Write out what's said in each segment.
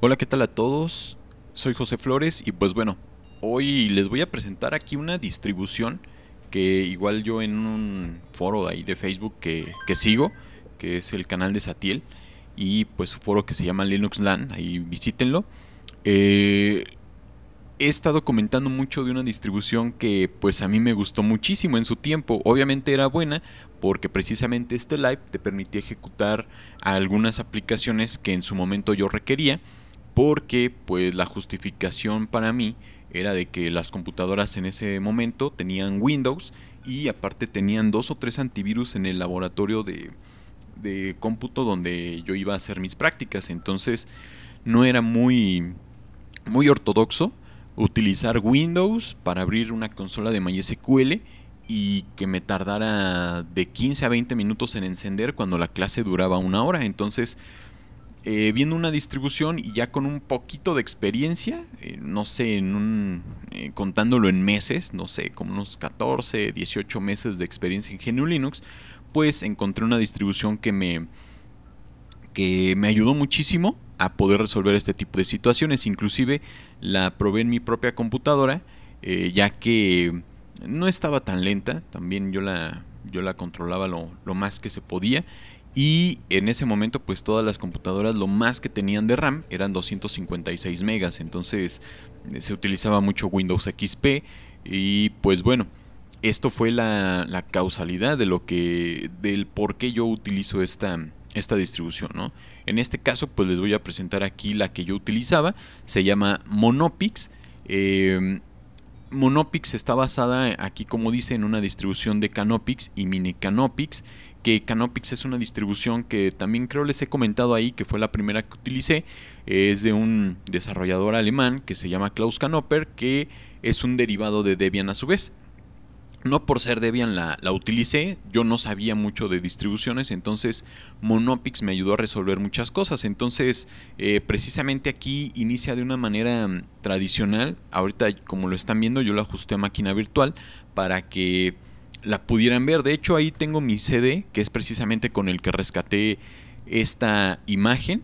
Hola, ¿qué tal a todos? Soy José Flores y pues bueno, hoy les voy a presentar aquí una distribución que igual yo en un foro de ahí de Facebook que, sigo, que es el canal de Satiel y pues su foro que se llama Linux Land, ahí visítenlo. Eh, he estado comentando mucho de una distribución que pues a mí me gustó muchísimo en su tiempo, obviamente era buena porque precisamente este live te permitía ejecutar algunas aplicaciones que en su momento yo requería porque pues la justificación para mí era de que las computadoras en ese momento tenían Windows y aparte tenían dos o tres antivirus en el laboratorio de, de cómputo donde yo iba a hacer mis prácticas. Entonces no era muy, muy ortodoxo utilizar Windows para abrir una consola de MySQL y que me tardara de 15 a 20 minutos en encender cuando la clase duraba una hora. Entonces eh, viendo una distribución y ya con un poquito de experiencia, eh, no sé, en un, eh, contándolo en meses, no sé, como unos 14, 18 meses de experiencia en GNU Linux, pues encontré una distribución que me, que me ayudó muchísimo a poder resolver este tipo de situaciones. Inclusive la probé en mi propia computadora, ya que no estaba tan lenta, también yo la, yo la controlaba lo, lo más que se podía y en ese momento, pues todas las computadoras lo más que tenían de RAM eran 256 megas. Entonces eh, se utilizaba mucho Windows XP. Y pues bueno, esto fue la, causalidad de lo que. del por qué yo utilizo esta, distribución, ¿no? En este caso, pues les voy a presentar aquí la que yo utilizaba. Se llama Monopix. Em, Monopix está basada aquí, como dice, en una distribución de Canopix y Mini Canopix que Canopix es una distribución que también creo les he comentado ahí, que fue la primera que utilicé. Es de un desarrollador alemán que se llama Klaus Canoper, que es un derivado de Debian a su vez. No por ser Debian la, la, utilicé, yo no sabía mucho de distribuciones, entonces Monopix me ayudó a resolver muchas cosas. Entonces, eh, precisamente aquí inicia de una manera mm, tradicional. Ahorita, como lo están viendo, yo lo ajusté a máquina virtual para que la pudieran ver. De hecho, ahí tengo mi CD, que es precisamente con el que rescaté esta imagen.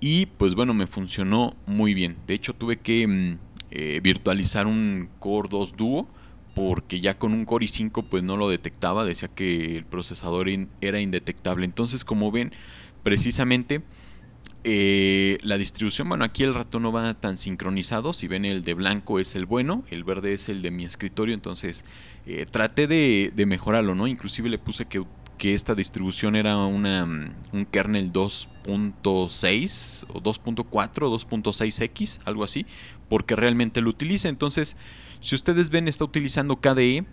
Y pues bueno, me funcionó muy bien. De hecho, tuve que mm, eh, virtualizar un Core 2 Duo. Porque ya con un Core i5 pues no lo detectaba. Decía que el procesador era indetectable. Entonces, como ven, precisamente eh, la distribución, bueno, aquí el rato no va tan sincronizado. Si ven, el de blanco es el bueno, el verde es el de mi escritorio. Entonces, eh, traté de, mejorarlo, ¿no? Inclusive le puse que, que esta distribución era una, mm, un kernel 2.6 o 2.4, o 2.6x, algo así, porque realmente lo utiliza. Entonces, si ustedes ven, está utilizando KDE, creo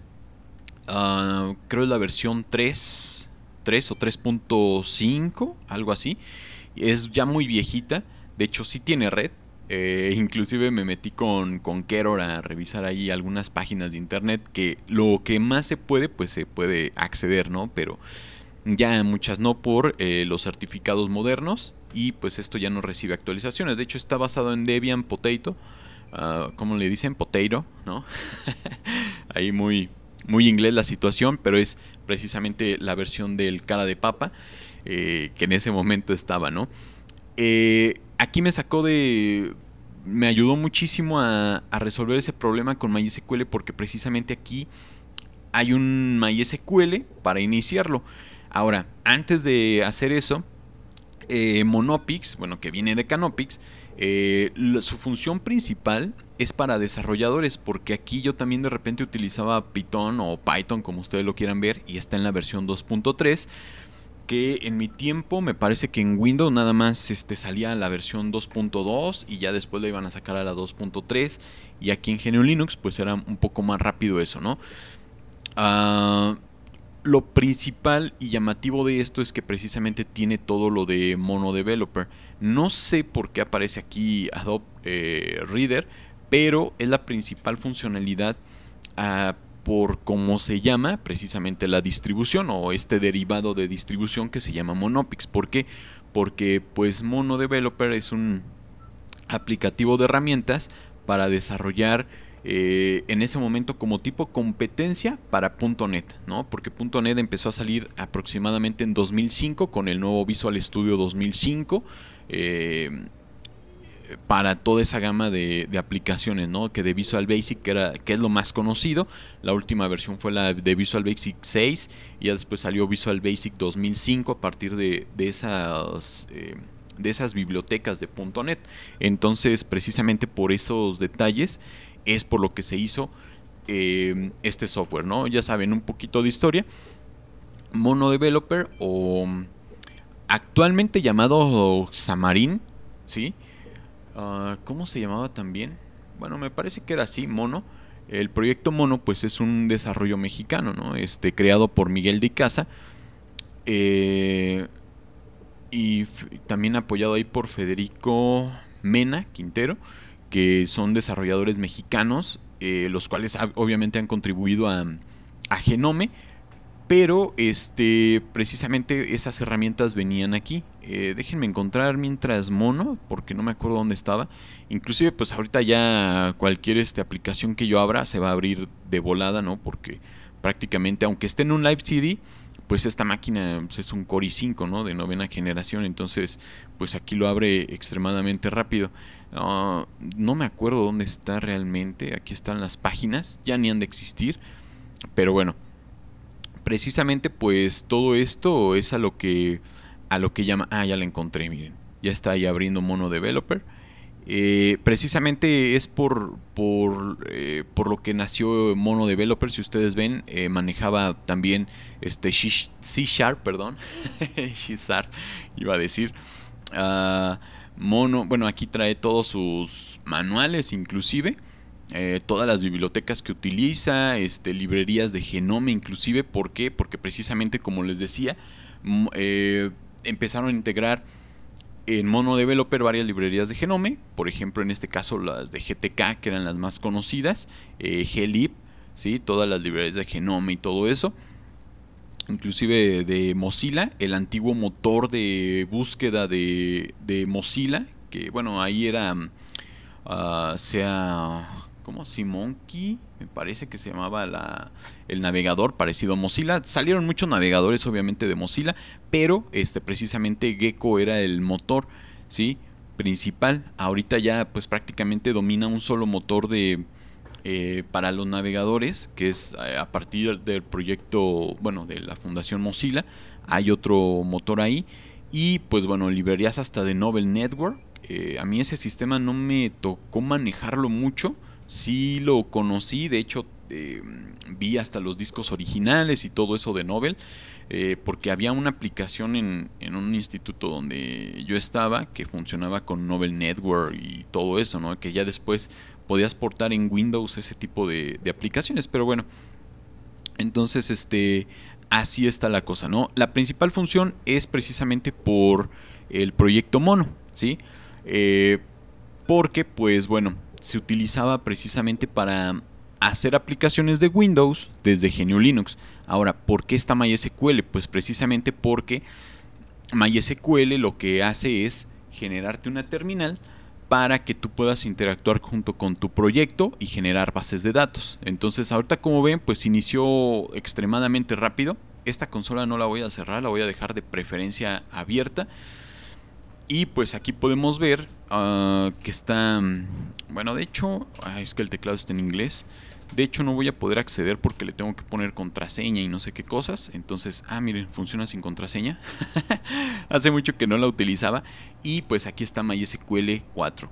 ah, creo es la versión 3, 3 o 3.5, algo así. Es ya muy viejita, de hecho sí tiene red. Eh, inclusive me metí con, con Keror a revisar ahí algunas páginas de internet que lo que más se puede, pues se puede acceder, ¿no? Pero ya muchas no por eh, los certificados modernos y pues esto ya no recibe actualizaciones. De hecho está basado en Debian Potato, ah, ¿cómo le dicen? Potato, ¿no? ahí muy, muy inglés la situación, pero es precisamente la versión del cara de papa. Eh, que en ese momento estaba, ¿no? Eh, aquí me sacó de... Me ayudó muchísimo a, resolver ese problema con MySQL porque precisamente aquí hay un MySQL para iniciarlo. Ahora, antes de hacer eso, eh, Monopix, bueno, que viene de Canopix, su función principal es para desarrolladores, porque aquí yo también de repente utilizaba Python o Python, como ustedes lo quieran ver, y está en la versión 2.3 que en mi tiempo me parece que en Windows nada más este, salía la versión 2.2 y ya después le iban a sacar a la 2.3 y aquí en genio Linux pues era un poco más rápido eso, ¿no? Ah, lo principal y llamativo de esto es que precisamente tiene todo lo de Mono Developer. No sé por qué aparece aquí Adobe eh, Reader, pero es la principal funcionalidad ah, por cómo se llama precisamente la distribución o este derivado de distribución que se llama Monopix. ¿Por qué? Porque pues Mono Developer es un aplicativo de herramientas para desarrollar eh, en ese momento como tipo competencia para .NET, ¿no? Porque .NET empezó a salir aproximadamente en 2005 con el nuevo Visual Studio 2005 para toda esa gama de, aplicaciones, ¿no? Que de Visual Basic, que, era, que es lo más conocido, la última versión fue la de Visual Basic 6 y después salió Visual Basic 2005 a partir de, esas... Eh, de esas bibliotecas de .NET. Entonces, precisamente por esos detalles es por lo que se hizo eh, este software, ¿no? Ya saben un poquito de historia. Mono Developer o actualmente llamado Xamarin, ¿sí? sí Ah, ¿Cómo se llamaba también? Bueno, me parece que era así, Mono. El proyecto Mono, pues es un desarrollo mexicano, ¿no? Este, creado por Miguel de Casa. Eh, y también apoyado ahí por Federico Mena Quintero, que son desarrolladores mexicanos, eh, los cuales ah, obviamente han contribuido a Genome pero este, precisamente esas herramientas venían aquí. Eh, déjenme encontrar mientras mono, porque no me acuerdo dónde estaba. Inclusive, pues ahorita ya cualquier este, aplicación que yo abra se va a abrir de volada, ¿no? Porque prácticamente, aunque esté en un live CD, pues esta máquina pues, es un Core i5, ¿no? De novena generación, entonces pues aquí lo abre extremadamente rápido. Ah, no me acuerdo dónde está realmente, aquí están las páginas, ya ni han de existir, pero bueno, precisamente pues todo esto es a lo que a lo que llama, ah ya la encontré, miren, ya está ahí abriendo Mono Developer. Eh, precisamente es por, por, eh, por, lo que nació Mono Developer, si ustedes ven, eh, manejaba también este C, Sharp, perdón, C iba a decir. Ah, Mono, bueno, aquí trae todos sus manuales inclusive. Eh, todas las bibliotecas que utiliza, este, librerías de Genome inclusive. ¿Por qué? Porque precisamente como les decía, mm, eh, empezaron a integrar en Developer varias librerías de genome, por ejemplo en este caso las de GTK que eran las más conocidas, eh, glib, ¿sí? todas las librerías de genome y todo eso inclusive de Mozilla, el antiguo motor de búsqueda de, de Mozilla, que bueno, ahí era, mm, ah, sea, como Simonkey, me parece que se llamaba el navegador parecido a Mozilla. Salieron muchos navegadores obviamente de Mozilla, pero este, precisamente Gecko era el motor, ¿sí? Principal. Ahorita ya pues prácticamente domina un solo motor de... Eh, para los navegadores, que es eh, a partir del proyecto, bueno, de la Fundación Mozilla, hay otro motor ahí. Y pues bueno, librerías hasta de Nobel Network. Eh, a mí ese sistema no me tocó manejarlo mucho sí lo conocí, de hecho eh, vi hasta los discos originales y todo eso de Nobel, eh, porque había una aplicación en, un instituto donde yo estaba que funcionaba con Nobel Network y todo eso, ¿no? Que ya después podías portar en Windows ese tipo de, aplicaciones, pero bueno. Entonces, este, así está la cosa, ¿no? La principal función es precisamente por el proyecto mono, ¿sí? Eh, porque, pues bueno, se utilizaba precisamente para hacer aplicaciones de Windows desde genio Linux. Ahora, ¿por qué está MySQL? Pues precisamente porque MySQL lo que hace es generarte una terminal para que tú puedas interactuar junto con tu proyecto y generar bases de datos. Entonces, ahorita como ven, pues inició extremadamente rápido. Esta consola no la voy a cerrar, la voy a dejar de preferencia abierta. Y pues aquí podemos ver ah, que está... Mm, bueno, de hecho, es que el teclado está en inglés. De hecho, no voy a poder acceder porque le tengo que poner contraseña y no sé qué cosas. Entonces, ah, miren, funciona sin contraseña. Hace mucho que no la utilizaba. Y pues aquí está MySQL 4.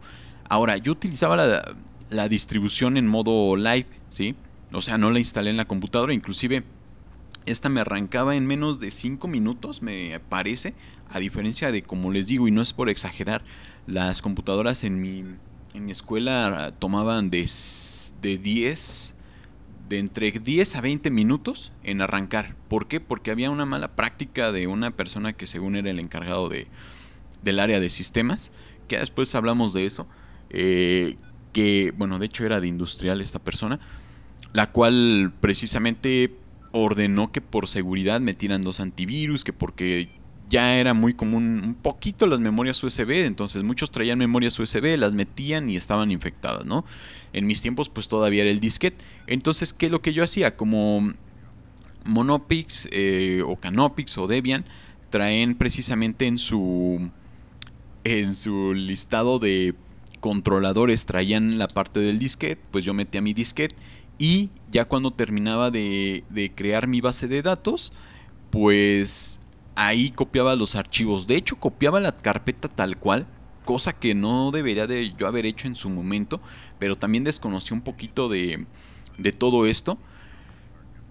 Ahora, yo utilizaba la, la distribución en modo live, ¿sí? O sea, no la instalé en la computadora. Inclusive, esta me arrancaba en menos de 5 minutos, me parece. A diferencia de, como les digo, y no es por exagerar, las computadoras en mi, en mi escuela tomaban de, de 10, de entre 10 a 20 minutos en arrancar. ¿Por qué? Porque había una mala práctica de una persona que según era el encargado de, del área de sistemas, que después hablamos de eso, eh, que, bueno, de hecho era de industrial esta persona, la cual precisamente ordenó que por seguridad metieran dos antivirus, que porque ya era muy común un poquito las memorias USB, entonces muchos traían memorias USB, las metían y estaban infectadas, ¿no? En mis tiempos pues todavía era el disquete. Entonces, ¿qué es lo que yo hacía? Como Monopix eh, o Canopix o Debian traen precisamente en su en su listado de controladores traían la parte del disquete, pues yo metía mi disquete y ya cuando terminaba de, de crear mi base de datos, pues ahí copiaba los archivos. De hecho, copiaba la carpeta tal cual, cosa que no debería de yo haber hecho en su momento, pero también desconocí un poquito de, todo esto.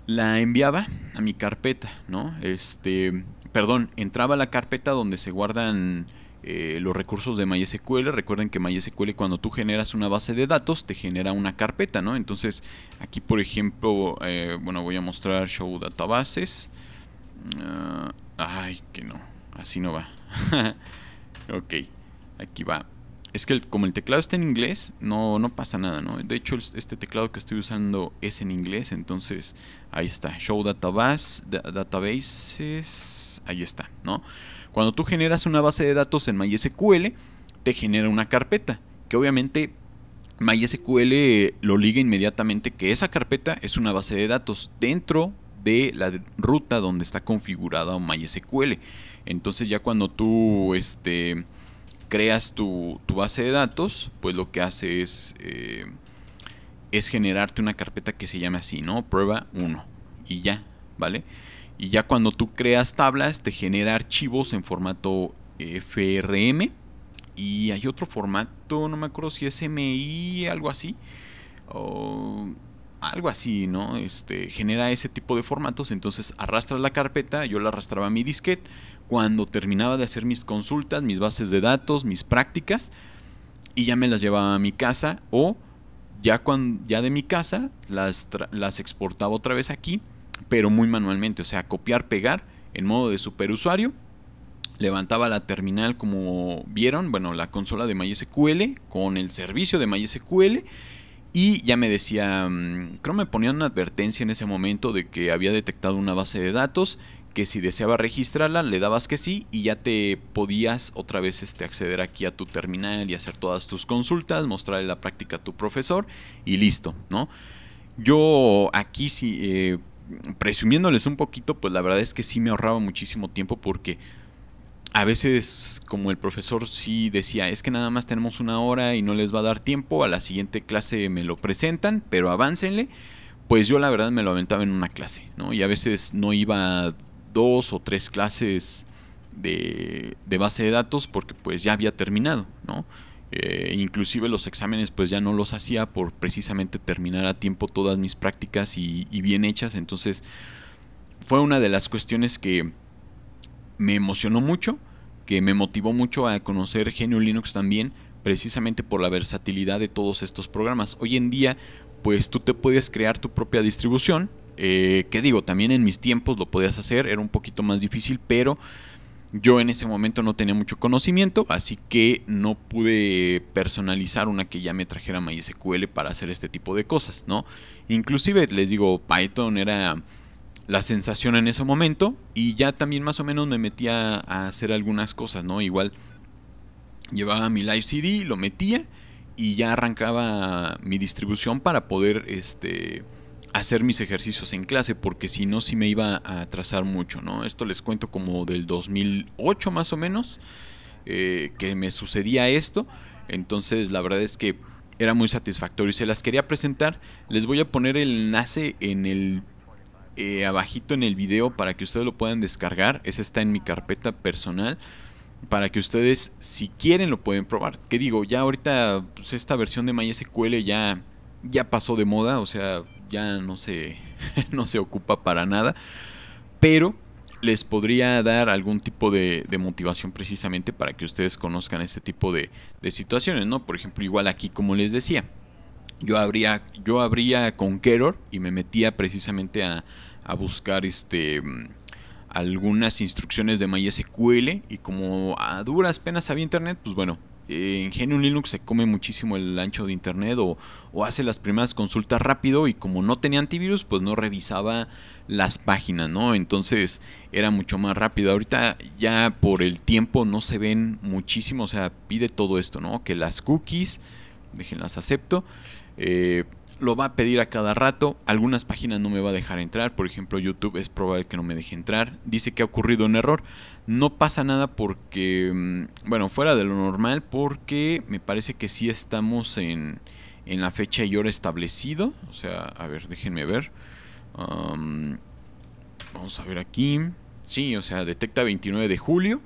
La enviaba a mi carpeta, ¿no? Este, perdón, entraba a la carpeta donde se guardan eh, los recursos de MySQL. Recuerden que MySQL cuando tú generas una base de datos te genera una carpeta, ¿no? Entonces aquí por ejemplo, eh, bueno voy a mostrar show databases. Ah, que no. Así no va. ok, aquí va. Es que como el teclado está en inglés, no, no pasa nada, ¿no? De hecho, este teclado que estoy usando es en inglés, entonces ahí está. Show database, databases, ahí está, ¿no? Cuando tú generas una base de datos en MySQL, te genera una carpeta, que obviamente MySQL lo liga inmediatamente que esa carpeta es una base de datos. Dentro de la ruta donde está configurada MySQL. Entonces ya cuando tú este, creas tu, base de datos, pues lo que hace es, eh, es generarte una carpeta que se llama así, ¿no? Prueba 1. Y ya, ¿vale? Y ya cuando tú creas tablas, te genera archivos en formato FRM. Y hay otro formato, no me acuerdo si es MI, algo así algo así, ¿no? Este, genera ese tipo de formatos, entonces arrastras la carpeta, yo la arrastraba a mi disquete, cuando terminaba de hacer mis consultas, mis bases de datos, mis prácticas, y ya me las llevaba a mi casa o ya, ya de mi casa las, las exportaba otra vez aquí, pero muy manualmente, o sea, copiar, pegar en modo de superusuario. Levantaba la terminal como vieron, bueno, la consola de MySQL con el servicio de MySQL y ya me decía, mm, creo me ponían una advertencia en ese momento de que había detectado una base de datos, que si deseaba registrarla le dabas que sí y ya te podías otra vez este, acceder aquí a tu terminal y hacer todas tus consultas, mostrarle la práctica a tu profesor y listo, ¿no? Yo aquí sí, eh, presumiéndoles un poquito, pues la verdad es que sí me ahorraba muchísimo tiempo porque a veces, como el profesor sí decía, es que nada más tenemos una hora y no les va a dar tiempo, a la siguiente clase me lo presentan, pero aváncenle, pues yo la verdad me lo aventaba en una clase, ¿no? Y a veces no iba a dos o tres clases de, de, base de datos porque pues ya había terminado, ¿no? Eh, inclusive los exámenes pues ya no los hacía por precisamente terminar a tiempo todas mis prácticas y bien hechas, entonces fue una de las cuestiones que me emocionó mucho, que me motivó mucho a conocer Genio Linux también, precisamente por la versatilidad de todos estos programas. Hoy en día, pues tú te puedes crear tu propia distribución. Eh, que digo, también en mis tiempos lo podías hacer, era un poquito más difícil, pero yo en ese momento no tenía mucho conocimiento, así que no pude personalizar una que ya me trajera MySQL para hacer este tipo de cosas, ¿no? Inclusive les digo, Python era la sensación en ese momento y ya también más o menos me metía a hacer algunas cosas, ¿no? Igual llevaba mi live CD, lo metía y ya arrancaba mi distribución para poder este, hacer mis ejercicios en clase, porque si no, sí me iba a atrasar mucho, ¿no? Esto les cuento como del 2008 más o menos, eh, que me sucedía esto, entonces la verdad es que era muy satisfactorio y se las quería presentar, les voy a poner el enlace en el eh, abajito en el video para que ustedes lo puedan descargar. Esa está en mi carpeta personal. Para que ustedes, si quieren, lo pueden probar. Que digo, ya ahorita pues, esta versión de MySQL ya, ya pasó de moda. O sea, ya no se, no se ocupa para nada. Pero les podría dar algún tipo de, motivación precisamente para que ustedes conozcan este tipo de, situaciones, ¿no? Por ejemplo, igual aquí como les decía, yo abría, yo abría Conqueror y me metía precisamente a, a buscar este algunas instrucciones de MySQL y como a duras penas había internet, pues bueno, eh, en Genium Linux se come muchísimo el ancho de internet o, hace las primeras consultas rápido y como no tenía antivirus, pues no revisaba las páginas, ¿no? Entonces era mucho más rápido. Ahorita ya por el tiempo no se ven muchísimo, o sea, pide todo esto, ¿no? Que las cookies, déjenlas acepto. Eh, lo va a pedir a cada rato. Algunas páginas no me va a dejar entrar. Por ejemplo, YouTube es probable que no me deje entrar. Dice que ha ocurrido un error. No pasa nada porque, mm, bueno, fuera de lo normal, porque me parece que sí estamos en, en la fecha y hora establecido. O sea, a ver, déjenme ver. Um, vamos a ver aquí. Sí, o sea, detecta 29 de julio.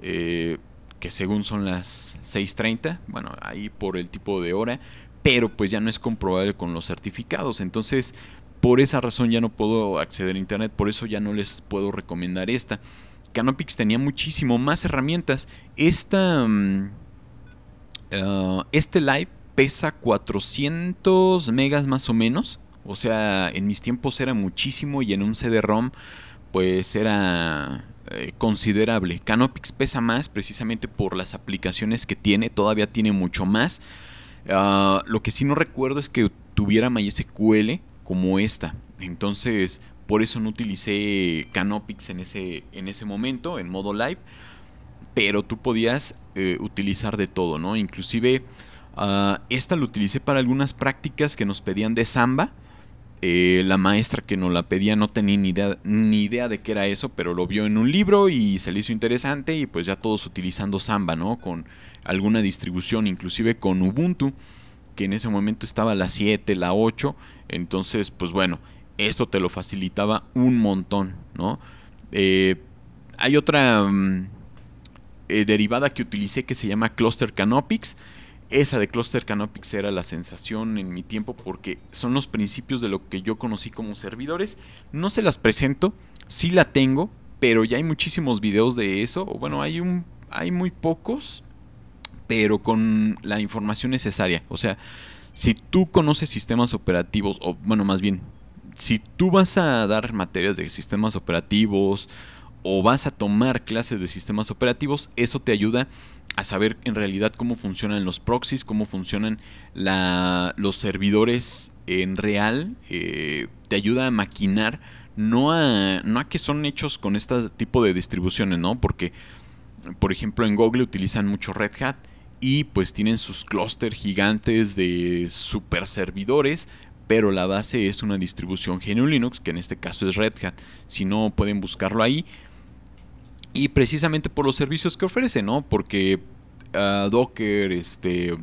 Eh, que según son las 6.30, bueno, ahí por el tipo de hora, pero pues ya no es comprobable con los certificados. Entonces, por esa razón ya no puedo acceder a Internet, por eso ya no les puedo recomendar esta. Canopix tenía muchísimo más herramientas. Esta, mm, ah, este live pesa 400 megas más o menos. O sea, en mis tiempos era muchísimo y en un CD-ROM pues era eh, considerable. Canopix pesa más precisamente por las aplicaciones que tiene, todavía tiene mucho más. Ah, lo que sí no recuerdo es que tuviera MySQL como esta. Entonces, por eso no utilicé Canopix en ese, en ese momento, en modo live. Pero tú podías eh, utilizar de todo, ¿no? Inclusive, ah, esta la utilicé para algunas prácticas que nos pedían de Samba. Eh, la maestra que nos la pedía no tenía ni idea, ni idea de qué era eso, pero lo vio en un libro y se le hizo interesante y pues ya todos utilizando Samba, ¿no? Con alguna distribución, inclusive con Ubuntu, que en ese momento estaba la 7, la 8. Entonces, pues bueno, esto te lo facilitaba un montón, ¿no? Eh, hay otra mm, eh, derivada que utilicé que se llama Cluster Canopix... Esa de Cluster Canopix era la sensación en mi tiempo porque son los principios de lo que yo conocí como servidores. No se las presento, sí la tengo, pero ya hay muchísimos videos de eso. O bueno, hay, un, hay muy pocos pero con la información necesaria. O sea, si tú conoces sistemas operativos, o bueno, más bien, si tú vas a dar materias de sistemas operativos o vas a tomar clases de sistemas operativos, eso te ayuda a saber en realidad cómo funcionan los proxies, cómo funcionan los servidores en real, eh, te ayuda a maquinar, no a, no a que son hechos con este tipo de distribuciones, ¿no? Porque, por ejemplo, en Google utilizan mucho Red Hat, y pues tienen sus clúster gigantes de super servidores, pero la base es una distribución GNU Linux, que en este caso es Red Hat. Si no, pueden buscarlo ahí. Y precisamente por los servicios que ofrece, ¿no? Porque ah, Docker, este,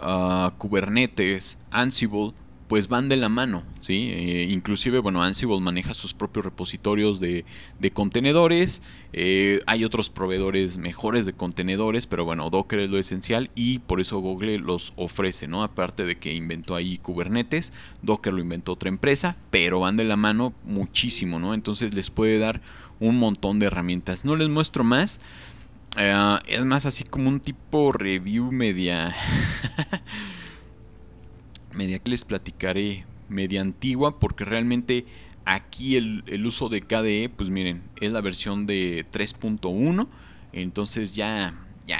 ah, Kubernetes, Ansible, pues van de la mano, ¿sí? Eh, inclusive, bueno, Ansible maneja sus propios repositorios de, contenedores, eh, hay otros proveedores mejores de contenedores, pero bueno, Docker es lo esencial y por eso Google los ofrece, ¿no? Aparte de que inventó ahí Kubernetes, Docker lo inventó otra empresa, pero van de la mano muchísimo, ¿no? Entonces les puede dar un montón de herramientas. No les muestro más. Eh, es más así como un tipo review media media que les platicaré media antigua porque realmente aquí el, uso de KDE, pues miren, es la versión de 3.1, entonces ya ya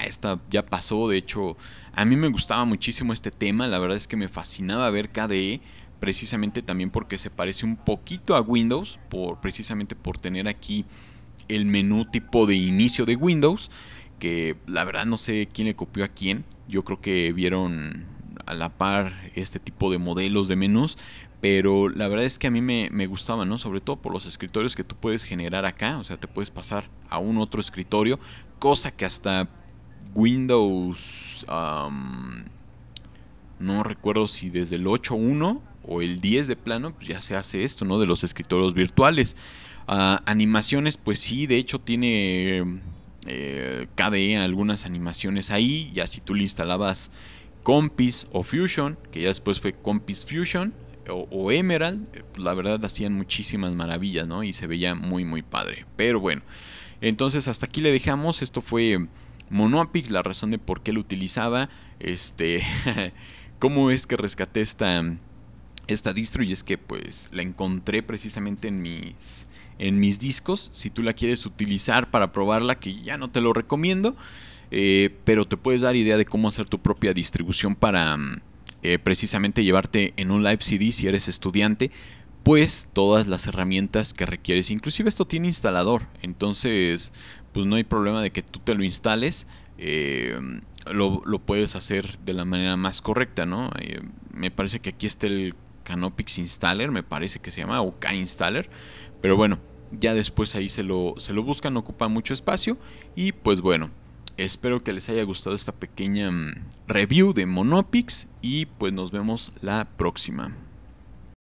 ya pasó, de hecho, a mí me gustaba muchísimo este tema, la verdad es que me fascinaba ver KDE precisamente también porque se parece un poquito a Windows, por precisamente por tener aquí el menú tipo de inicio de Windows, que la verdad no sé quién le copió a quién. Yo creo que vieron a la par este tipo de modelos de menús, pero la verdad es que a mí me, gustaba, ¿no? Sobre todo por los escritorios que tú puedes generar acá, o sea, te puedes pasar a un otro escritorio, cosa que hasta Windows... no recuerdo si desde el 8.1 o el 10 de plano, pues ya se hace esto, ¿no? De los escritorios virtuales. Ah, animaciones, pues sí, de hecho tiene eh, KDE algunas animaciones ahí, ya si tú le instalabas Compis o Fusion, que ya después fue Compis Fusion o, Emerald, la verdad hacían muchísimas maravillas, ¿no? Y se veía muy, muy padre. Pero bueno, entonces hasta aquí le dejamos. Esto fue Monoapic, la razón de por qué lo utilizaba. Este, cómo es que rescaté esta, esta distro y es que pues la encontré precisamente en mis, en mis discos. Si tú la quieres utilizar para probarla, que ya no te lo recomiendo. Eh, pero te puedes dar idea de cómo hacer tu propia distribución para mm, eh, precisamente llevarte en un live CD si eres estudiante, pues todas las herramientas que requieres. Inclusive esto tiene instalador, entonces pues no hay problema de que tú te lo instales. Eh, lo, puedes hacer de la manera más correcta, ¿no? me parece que aquí está el Canopix Installer, me parece que se llama, o K-Installer, pero bueno, ya después ahí se lo, se lo buscan, no ocupa mucho espacio y pues bueno, espero que les haya gustado esta pequeña mm, review de Monopix y pues nos vemos la próxima.